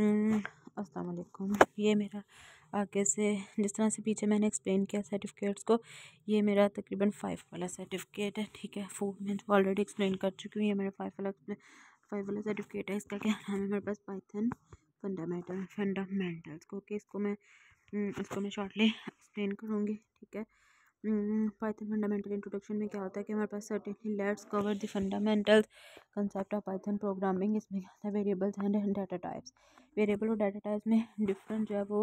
हम्म, अस्सलाम ये मेरा आगे से जिस तरह से पीछे मैंने एक्सप्लेन किया सर्टिफिकेट्स को ये मेरा तकरीबन फ़ाइव वाला सर्टिफिकेट है ठीक है फोर मैं ऑलरेडी एक्सप्लेन कर चुकी हूँ ये मेरा फाइव वाला फाइव वाला सर्टिफिकेट है इसका क्या नाम है मेरे पास पाइथन फंडामेंटल फंडामेंटल्स को कि इसको मैं हम्म, इसको मैं शॉर्टली एक्सप्लेन करूँगी ठीक है पाइथन फंडामेंटल इंट्रोडक्शन में क्या होता है कि हमारे पास certainly let's cover the fundamental concept of Python programming इसमें क्या होता है variables and data types variable और डाटा टाइप्स में डिफरेंट जो है वो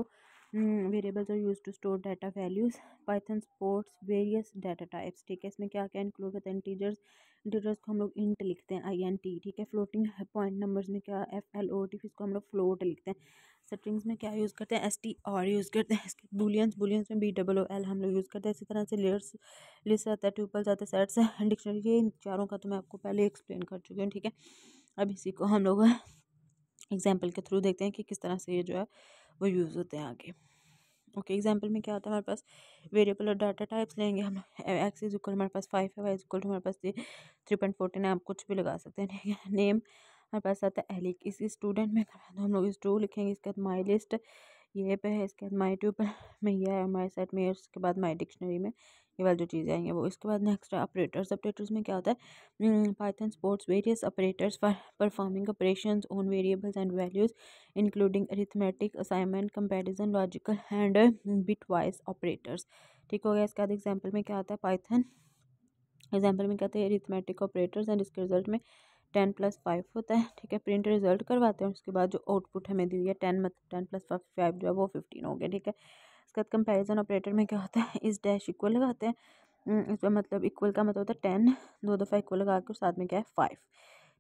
variables are use to store data values Python supports various data types ठीक है इसमें क्या क्या इंक्लूड होता है इंटीजर्स इंटीजर्स को हम लोग इंट लिखते हैं आई एन टी ठीक है फ्लोटिंग पॉइंट नंबर्स में क्या एफ एल ओ टी इसको हम लोग फ्लोट लिखते हैं स्ट्रिंग्स में क्या यूज़ करते हैं एस टी आर यूज़ करते हैं बुलियंस बुलियंस में बी डबल ओ एल हम लोग यूज़ करते हैं इसी तरह से लेयर्स लिस्ट आता है ट्यूपल्स आते हैं सेट्स हैं डिक्शनरी ये इन चारों का तो मैं आपको पहले एक्सप्लेन कर चुकी हूँ ठीक है अब इसी को हम लोग एग्जाम्पल के थ्रू देखते हैं कि किस तरह से ये जो है वो यूज़ होते हैं आगे ओके एग्जाम्पल में क्या होता है हमारे पास वेरिएबल और डाटा टाइप्स लेंगे हम एक्स इज इक्वल हमारे पास फाइव है वाई इज इक्वल हमारे पास थ्री पॉइंट फोर्टीन आप कुछ भी लगा सकते हैं ठीक है नेम हमारे पास आता है एलिक इस स्टूडेंट में हम लोग टू लिखेंगे इसके बाद माई लिस्ट ये पे है इसके बाद माई ट्यूब में यह है हमारे सेट में उसके बाद माई डिक्शनरी में ये वाली जो चीज़ें आएंगे वो इसके बाद नेक्स्ट है ऑपरेटर्स ऑपरेटर्स में क्या होता है Python supports various operators for performing operation on variables and values including arithmetic assignment comparison logical and bitwise operators ठीक हो गया इसके बाद एग्जाम्पल में क्या होता है पाइथन एग्जाम्पल में क्या होता है अरिथमेटिक ऑपरेटर्स एंड इसके रिजल्ट में टेन प्लस फाइव होता है ठीक है प्रिंट रिजल्ट करवाते हैं उसके बाद जो आउटपुट हमें दी हुई है टेन मतलब टेन प्लस फाइव जो है वो फिफ्टीन हो गया ठीक है उसके बाद कंपेरिजन ऑपरेटर में क्या होता है इस डैश इक्वल लगाते हैं हम्म, इसमें मतलब इक्वल का मतलब होता है टेन दो दफ़ा इक्वल लगा कर साथ में क्या है फाइव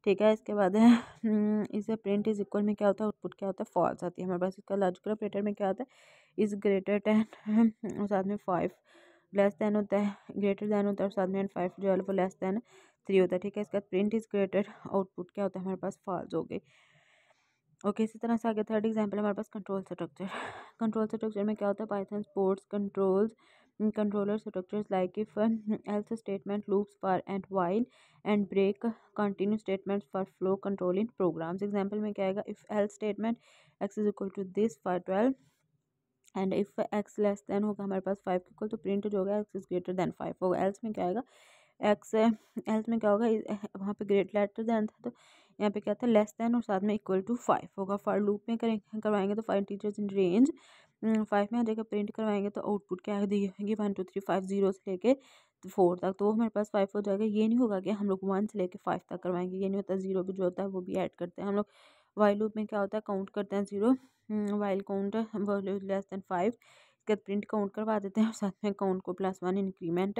ठीक है इसके बाद इस हम्म, इसे प्रिंट इज इक्वल में क्या होता है आउटपुट क्या होता है फॉल्स आती है हमारे पास इसका लॉजिकल ऑपरेटर में क्या होता है इज ग्रेटर टेन और साथ में फाइव लेस दैन होता है ग्रेटर दैन होता है और साथ में एंड फाइव जो है वो लेस देन थ्री होता है ठीक है इसका प्रिंट इज क्रिएटेड आउटपुट क्या होता है हमारे पास फॉल्स हो गए ओके इसी तरह से आगे थर्ड एग्जाम्पल हमारे पास कंट्रोल स्ट्रक्चर कंट्रोल स्ट्रक्चर में क्या होता है Python supports controls controller structure like if else statement loop for and while and break continue statements for flow control in program example में क्या आएगा if else statement x is equal to this for twelve and if x less than होगा हमारे पास five equal तो print जो होगा x is greater than five होगा एल्स में क्या आएगा एक्स एल्स में क्या होगा वहाँ पे ग्रेट लेटर देन था तो यहाँ पे क्या था लेस देन और साथ में इक्वल टू फाइव होगा फॉर लूप में करें करवाएंगे तो five teachers in range five में आ जाएगा प्रिंट करवाएंगे तो आउटपुट क्या दिखेगी one two three five zero से लेके फोर तक तो वो हमारे पास फाइव हो जाएगा ये नहीं होगा कि हम लोग वन से लेके फाइव तक करवाएंगे ये नहीं होता जीरो भी जो होता है वो भी ऐड करते हैं हम लोग वाइल लूप में क्या होता है काउंट करते हैं zero while count less than five उसके बाद प्रिंट काउंट करवा देते हैं और साथ में काउंट को प्लस वन इंक्रीमेंट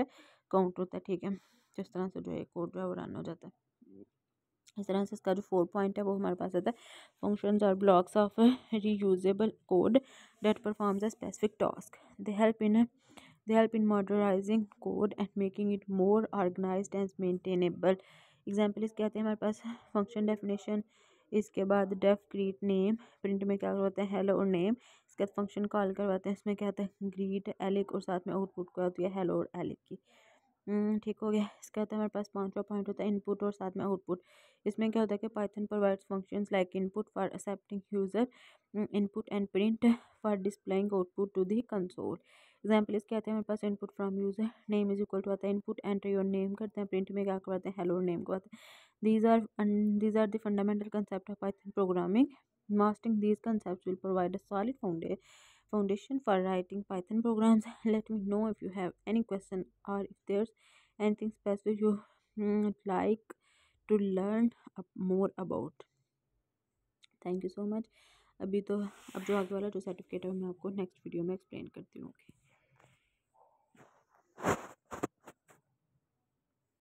काउंट होता है ठीक है तो इस तरह से जो है कोड जो है वो रन हो जाता है इस तरह से इसका जो फोर पॉइंट है वो हमारे पास आता है फंक्शन और blocks of reusable code that performs a specific task they help in they help in modernizing code and making it more organise and maintainable example इसके आते हैं हमारे पास फंक्शन डेफिनेशन इसके बाद डेफ क्रिएट नेम प्रिंट में क्या होता है हेलो और नेम इसके बाद फंक्शन कॉल करवाते हैं इसमें क्या होता है ग्रीट एलेक और साथ में आउटपुट को आती है हेलो और की हम्म, ठीक हो गया इसके बाद मतलब हमारे पास पाँचवा पॉइंट होता है इनपुट और साथ में आउटपुट इसमें क्या होता है कि Python provides functions like input for accepting user input and print for displaying output to the console example इसके आते हैं हमारे पास input from user name is equal to आता है इनपुट एंटर योर नेम करते हैं प्रिंट में क्या करवाते हैं हेलो नेम करवाते हैं these are these are the fundamental concept of Python programming mastering these concept will provide a solid foundation foundation for writing Python programs. Let me know if you have any question or if there's anything specific you would like to learn more about. Thank you so much अभी तो अब जो आगे वाला जो certificate है मैं आपको नेक्स्ट वीडियो में एक्सप्लेन करती हूँ ओके